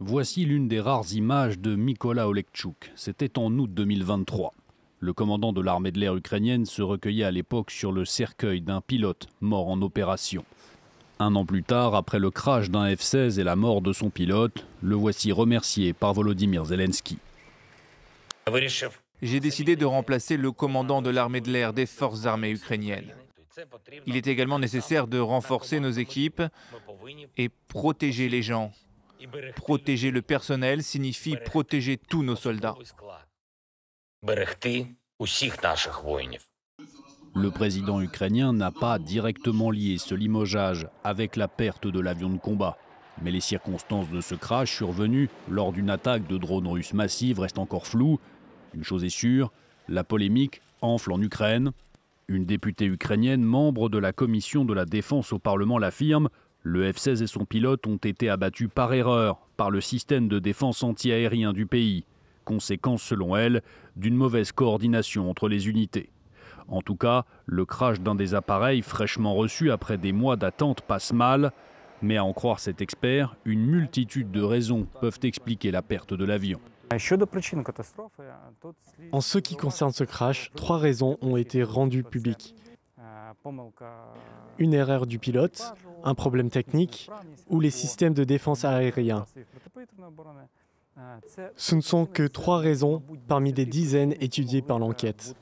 Voici l'une des rares images de Mykola Olekchuk. C'était en août 2023. Le commandant de l'armée de l'air ukrainienne se recueillait à l'époque sur le cercueil d'un pilote mort en opération. Un an plus tard, après le crash d'un F-16 et la mort de son pilote, le voici remercié par Volodymyr Zelensky. J'ai décidé de remplacer le commandant de l'armée de l'air des forces armées ukrainiennes. Il est également nécessaire de renforcer nos équipes et protéger les gens Protéger le personnel signifie protéger tous nos soldats. Le président ukrainien n'a pas directement lié ce limogeage avec la perte de l'avion de combat. Mais les circonstances de ce crash survenu lors d'une attaque de drones russes massive restent encore floues. Une chose est sûre, la polémique enfle en Ukraine. Une députée ukrainienne, membre de la commission de la défense au Parlement, l'affirme le F-16 et son pilote ont été abattus par erreur par le système de défense antiaérien du pays, conséquence selon elle d'une mauvaise coordination entre les unités. En tout cas, le crash d'un des appareils fraîchement reçu après des mois d'attente passe mal, mais à en croire cet expert, une multitude de raisons peuvent expliquer la perte de l'avion. En ce qui concerne ce crash, trois raisons ont été rendues publiques. Une erreur du pilote, un problème technique ou les systèmes de défense aérien. Ce ne sont que trois raisons parmi des dizaines étudiées par l'enquête.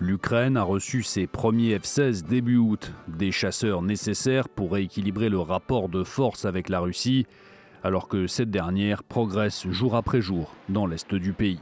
L'Ukraine a reçu ses premiers F-16 début août, des chasseurs nécessaires pour rééquilibrer le rapport de force avec la Russie, alors que cette dernière progresse jour après jour dans l'est du pays.